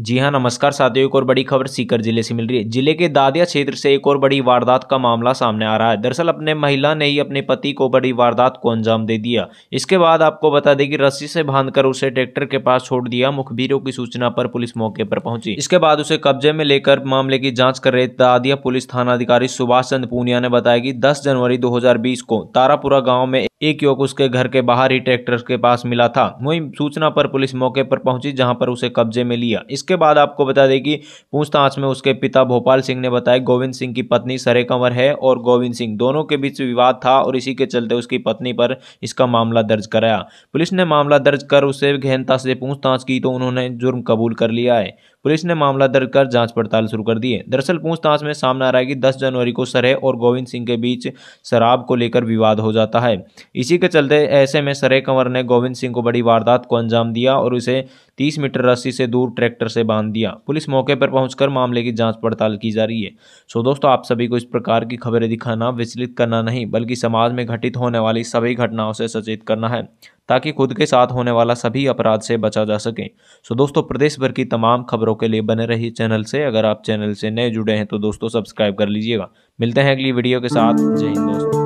जी हाँ नमस्कार साथियों एक और बड़ी खबर सीकर जिले से मिल रही है जिले के दादिया क्षेत्र से एक और बड़ी वारदात का मामला सामने आ रहा है दरअसल अपने महिला ने ही अपने पति को बड़ी वारदात को अंजाम दे दिया इसके बाद आपको बता दें कि रस्सी से बांधकर उसे ट्रैक्टर के पास छोड़ दिया मुखबिरों की सूचना पर पुलिस मौके पर पहुंची इसके बाद उसे कब्जे में लेकर मामले की जाँच कर रहे दादिया पुलिस थाना अधिकारी सुभाष चंद्र पूनिया ने बताया की दस जनवरी दो को तारापुरा गाँव में एक युवक उसके घर के बाहर ही ट्रैक्टर के पास मिला था वही सूचना पर पुलिस मौके पर पहुंची जहाँ पर उसे कब्जे में लिया इस इसके बाद आपको बता दें कि पूछताछ में उसके पिता भोपाल सिंह ने बताया गोविंद सिंह की पत्नी सरे कंवर है और गोविंद सिंह दोनों के बीच विवाद था और इसी के चलते उसकी पत्नी पर इसका मामला दर्ज कराया पुलिस ने मामला दर्ज कर उसे गहनता से पूछताछ की तो उन्होंने जुर्म कबूल कर लिया है पुलिस ने मामला दर्ज कर जांच पड़ताल शुरू कर दी है दरअसल पूछताछ में सामने आ रहा है कि दस जनवरी को सरह और गोविंद सिंह के बीच शराब को लेकर विवाद हो जाता है इसी के चलते ऐसे में सरह कंवर ने गोविंद सिंह को बड़ी वारदात को अंजाम दिया और उसे तीस मीटर रस्सी से दूर ट्रैक्टर से बांध दिया पुलिस मौके पर पहुंचकर मामले की जांच पड़ताल की जा रही है सो दोस्तों आप सभी को इस प्रकार की खबरें दिखाना विचलित करना नहीं बल्कि समाज में घटित होने वाली सभी घटनाओं से सचेत करना है ताकि खुद के साथ होने वाला सभी अपराध से बचा जा सके सो दोस्तों प्रदेश भर की तमाम खबरों के लिए बने रही चैनल से अगर आप चैनल से नए जुड़े हैं तो दोस्तों सब्सक्राइब कर लीजिएगा मिलते हैं अगली वीडियो के साथ जय हिंद दोस्तों